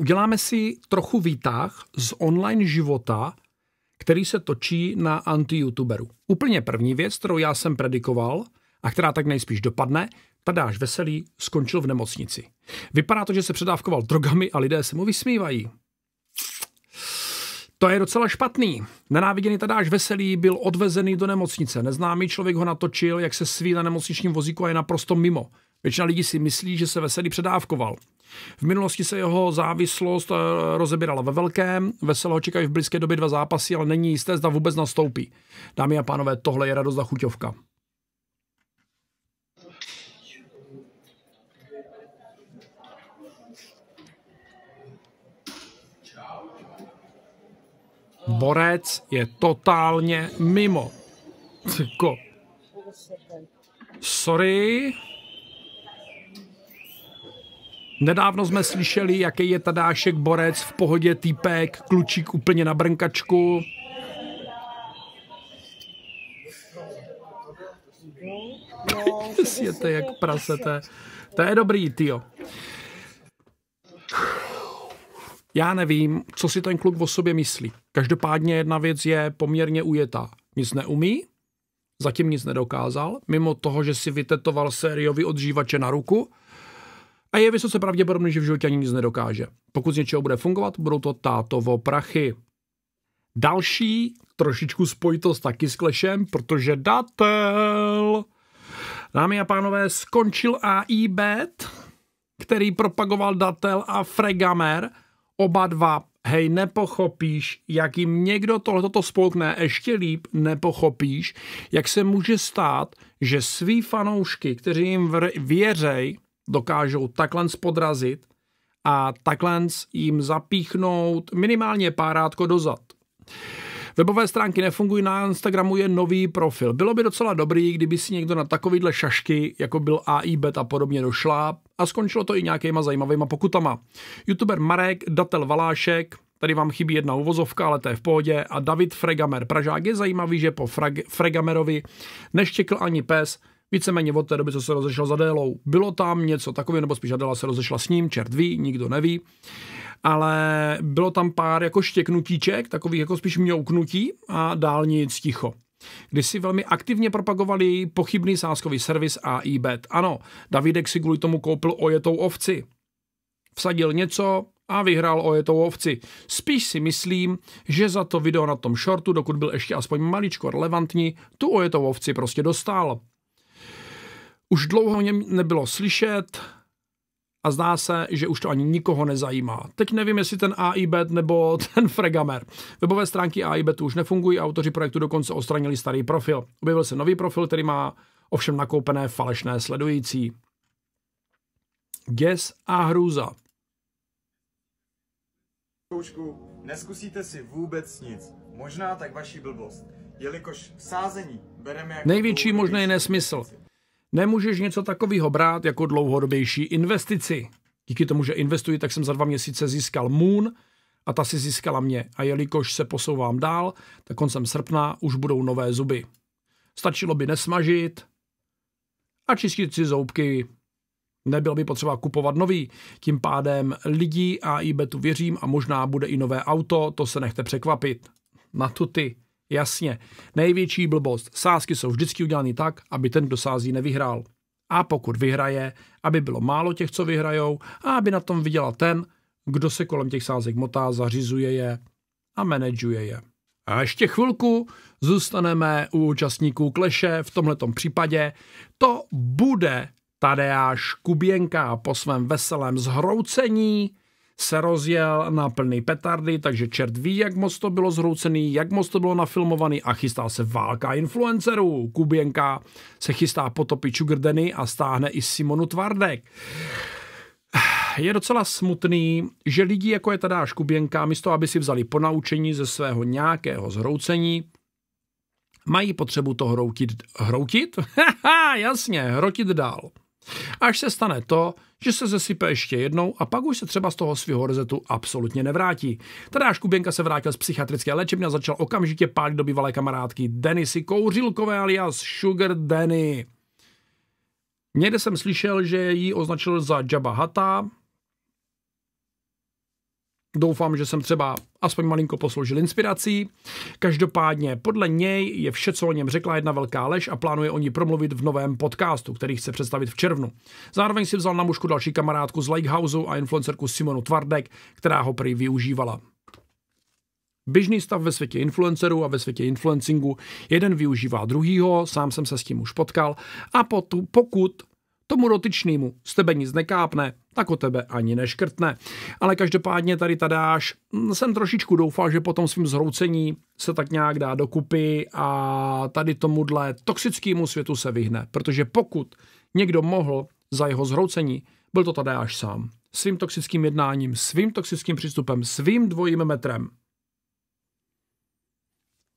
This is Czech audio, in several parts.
Uděláme si trochu výtah z online života, který se točí na anti-youtuberu. Úplně první věc, kterou já jsem predikoval a která tak nejspíš dopadne, Tadáš Veselý skončil v nemocnici. Vypadá to, že se předávkoval drogami a lidé se mu vysmívají. To je docela špatný. Nenáviděný Tadáš Veselý byl odvezený do nemocnice. Neznámý člověk ho natočil, jak se sví na nemocničním vozíku a je naprosto mimo. Většina lidí si myslí, že se Veselý předávkoval. V minulosti se jeho závislost eh, rozebírala ve velkém, Veselého čekají v blízké době dva zápasy, ale není jisté, zda vůbec nastoupí. Dámy a pánové, tohle je radost a chuťovka. Borec je totálně mimo. Jako- Sorry. Nedávno jsme slyšeli, jaký je Tadášek Borec, v pohodě týpek, klučík úplně na brnkačku. Sjete jak prasete. To je dobrý, tyjo. Já nevím, co si ten kluk o sobě myslí. Každopádně jedna věc je poměrně ujetá. Nic neumí, zatím nic nedokázal, mimo toho, že si vytetoval sériový odžívače na ruku, a je vysoce pravděpodobné, že v životě ani nic nedokáže. Pokud z něčeho bude fungovat, budou to tátovo prachy. Další trošičku spojitost taky s klešem, protože datel, dámy a pánové, skončil bet, který propagoval datel a Fregamer, oba dva hej, nepochopíš, jak jim někdo tohleto spolkne, ještě líp nepochopíš, jak se může stát, že svý fanoušky, kteří jim věřej, dokážou takhle podrazit a takhle jim zapíchnout minimálně párátko dozad. Webové stránky nefungují, na Instagramu je nový profil. Bylo by docela dobrý, kdyby si někdo na takovýhle šašky, jako byl bet a podobně, došla a skončilo to i nějakýma zajímavýma pokutama. YouTuber Marek, datel Valášek, Tady vám chybí jedna uvozovka, ale to je v pohodě. A David Fregamer Pražák je zajímavý, že po Fregamerovi neštěkl ani pes, víceméně od té doby, co se rozešel za Délou, Bylo tam něco takového, nebo spíš Adela se rozešla s ním, čert ví, nikdo neví. Ale bylo tam pár jako štěknutíček, takových jako spíš mňouknutí a dál nic ticho kdy si velmi aktivně propagovali pochybný sázkový servis a bet. Ano, Davidek si kvůli tomu koupil ojetou ovci. Vsadil něco a vyhrál ojetou ovci. Spíš si myslím, že za to video na tom shortu, dokud byl ještě aspoň maličko relevantní, tu ojetou ovci prostě dostal. Už dlouho o něm nebylo slyšet a zdá se, že už to ani nikoho nezajímá. Teď nevím, jestli ten AIBet nebo ten Fregamer. Webové stránky AIBetu už nefungují, autoři projektu dokonce odstranili starý profil. Objevil se nový profil, který má ovšem nakoupené falešné sledující. Děs a hrůza. Koučku, neskusíte si vůbec nic. Možná tak vaší blbost. Jelikož sázení bereme jako... Největší možný nesmysl nemůžeš něco takového brát jako dlouhodobější investici. Díky tomu, že investuji, tak jsem za dva měsíce získal Moon a ta si získala mě. A jelikož se posouvám dál, tak koncem srpna už budou nové zuby. Stačilo by nesmažit a čistit si zoubky. Nebylo by potřeba kupovat nový. Tím pádem lidí a i betu věřím a možná bude i nové auto, to se nechte překvapit. Na tuty. Jasně, největší blbost. Sázky jsou vždycky udělané tak, aby ten, kdo sází, nevyhrál. A pokud vyhraje, aby bylo málo těch, co vyhrajou, a aby na tom viděla ten, kdo se kolem těch sázek motá, zařizuje je a manažuje je. A ještě chvilku zůstaneme u účastníků kleše v tomto případě. To bude Tadeáš Kubienka po svém veselém zhroucení se rozjel na plný petardy, takže čert ví, jak moc to bylo zhroucený, jak moc to bylo nafilmovaný a chystá se válka influencerů. Kubienka se chystá potopit Čugrdeny a stáhne i Simonu Tvardek je docela smutný, že lidi jako je Tadáš Kubienka, místo aby si vzali ponaučení ze svého nějakého zhroucení, mají potřebu to hroutit, hroutit? Jasně, hrotit dál. Až se stane to, že se zesype ještě jednou a pak už se třeba z toho svého rezetu absolutně nevrátí. Tady až Kubenka se vrátil z psychiatrické léčebny a začal okamžitě pálit do bývalé kamarádky Denisy Kouřilkové alias Sugar Denny. Někde jsem slyšel, že ji označil za Jabba Hata, Doufám, že jsem třeba aspoň malinko posloužil inspirací. Každopádně podle něj je vše, co o něm řekla, jedna velká lež a plánuje o ní promluvit v novém podcastu, který chce představit v červnu. Zároveň si vzal na mušku další kamarádku z Lakehouse a influencerku Simonu Tvardek, která ho prý využívala. Běžný stav ve světě influencerů a ve světě influencingu. Jeden využívá druhýho, sám jsem se s tím už potkal. A potu, pokud tomu dotyčnému z tebe nic nekápne, tak o tebe ani neškrtne. Ale každopádně tady Tadáš hm, jsem trošičku doufal, že potom svým zhroucení se tak nějak dá dokupy a tady tomuhle toxickému světu se vyhne, protože pokud někdo mohl za jeho zhroucení, byl to Tadáš sám. Svým toxickým jednáním, svým toxickým přístupem, svým dvojím metrem.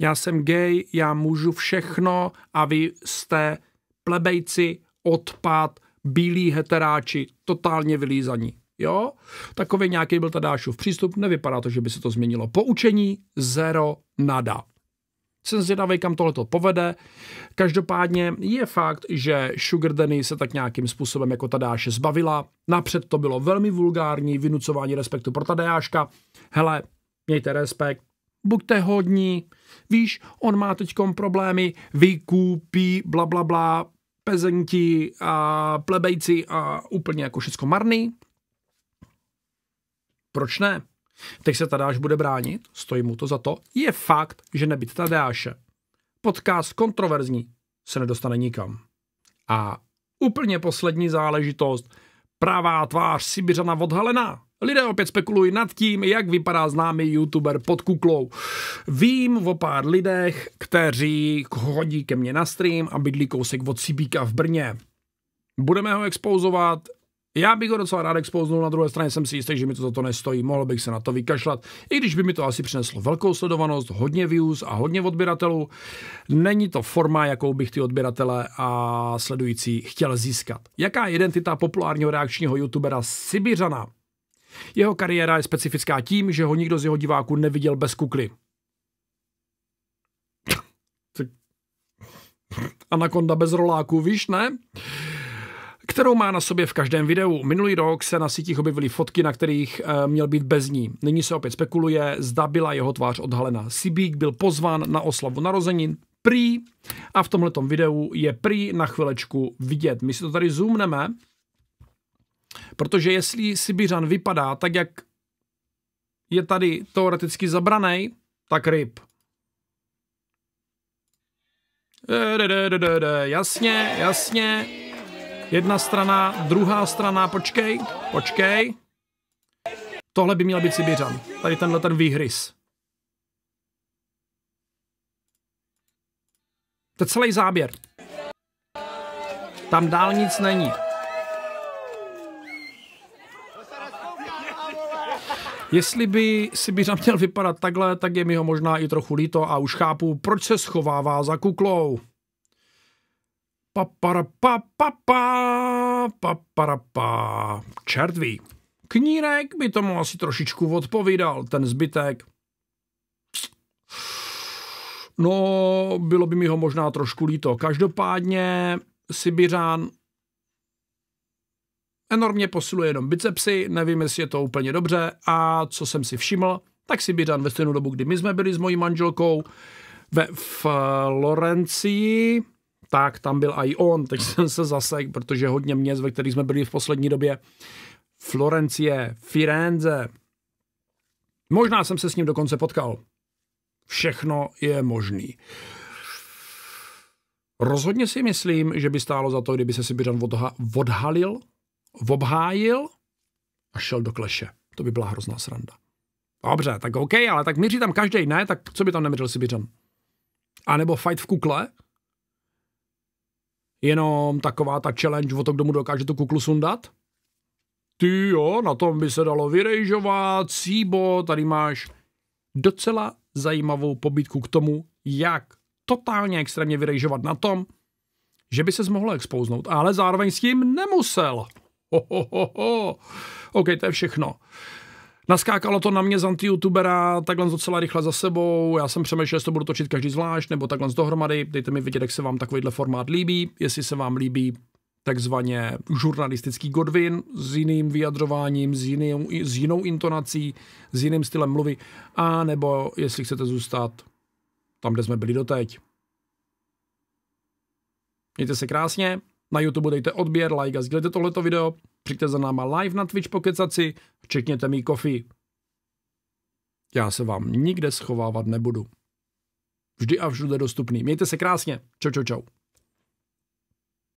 Já jsem gay, já můžu všechno a vy jste plebejci, odpad, bílí heteráči, totálně vylízaní. Jo? Takový nějaký byl Tadášův přístup, nevypadá to, že by se to změnilo. Poučení zero nada. Jsem zvědavý, kam tohle to povede. Každopádně je fakt, že Sugar Danny se tak nějakým způsobem jako Tadáše zbavila. Napřed to bylo velmi vulgární, vynucování respektu pro Tadáška. Hele, mějte respekt, buďte hodní, víš, on má teď problémy, vykupí, bla, bla, bla, pezenti a plebejci a úplně jako všecko marný. Proč ne? Teď se Tadáš bude bránit, stojí mu to za to. Je fakt, že nebyt Tadáše. Podcast kontroverzní se nedostane nikam. A úplně poslední záležitost. Pravá tvář Sibiřana odhalená. Lidé opět spekulují nad tím, jak vypadá známý youtuber pod kuklou. Vím o pár lidech, kteří chodí ke mně na stream a bydlí kousek od Cibíka v Brně. Budeme ho expouzovat, já bych ho docela rád expouznul, na druhé straně jsem si jistý, že mi to za to nestojí, mohl bych se na to vykašlat, i když by mi to asi přineslo velkou sledovanost, hodně views a hodně odběratelů. Není to forma, jakou bych ty odběratele a sledující chtěl získat. Jaká identita populárního reakčního youtubera Sibiřana jeho kariéra je specifická tím, že ho nikdo z jeho diváků neviděl bez kukly. Anaconda bez roláků, víš, ne? kterou má na sobě v každém videu. Minulý rok se na sítích objevily fotky, na kterých e, měl být bez ní. Nyní se opět spekuluje, zda byla jeho tvář odhalena. Sibík byl pozván na oslavu narozenin, prý, a v tomhletom videu je prý na chvilečku vidět. My si to tady zoomneme Protože jestli Sibiřan vypadá tak, jak je tady teoreticky zabraný, tak ryb. E, jasně, jasně. Jedna strana, druhá strana, počkej, počkej. Tohle by měl být Sibiřan. Tady tenhle ten výhrys. To je celý záběr. Tam dál nic není. Jestli by si by měl vypadat takhle, tak je mi ho možná i trochu líto a už chápu, proč se schovává za kuklou. Paparapa, papa, paparapa, čert ví. Knírek by tomu asi trošičku odpovídal, ten zbytek. No, bylo by mi ho možná trošku líto. Každopádně Sibiřán enormně posiluje jenom bicepsy, nevím, jestli je to úplně dobře a co jsem si všiml, tak si Sibiřan ve stejnou dobu, kdy my jsme byli s mojí manželkou ve Florencii, tak tam byl i on, tak jsem se zasek, protože hodně měst, ve kterých jsme byli v poslední době, Florencie, Firenze, možná jsem se s ním dokonce potkal. Všechno je možný. Rozhodně si myslím, že by stálo za to, kdyby se Sibiřan odha- odhalil obhájil a šel do kleše. To by byla hrozná sranda. Dobře, tak OK, ale tak míří tam každý ne, tak co by tam nemířil Sibiřan? A nebo fight v kukle? Jenom taková ta challenge o to, kdo mu dokáže tu kuklu sundat? Ty jo, na tom by se dalo vyrejžovat, síbo, tady máš docela zajímavou pobytku k tomu, jak totálně extrémně vyrejžovat na tom, že by se mohl expouznout, ale zároveň s tím nemusel. Ho, ho, ho, ho. OK, to je všechno. Naskákalo to na mě z anti-youtubera, takhle docela rychle za sebou, já jsem přemýšlel, jestli to budu točit každý zvlášť, nebo takhle dohromady, dejte mi vidět, jak se vám takovýhle formát líbí, jestli se vám líbí takzvaně žurnalistický Godwin s jiným vyjadřováním, s jinou, s jinou intonací, s jiným stylem mluvy, a nebo jestli chcete zůstat tam, kde jsme byli doteď. Mějte se krásně, na YouTube dejte odběr, like a sdílejte tohleto video. Přijďte za náma live na Twitch pokecaci, včetněte mi kofi. Já se vám nikde schovávat nebudu. Vždy a všude dostupný. Mějte se krásně. Čau, čau, čau.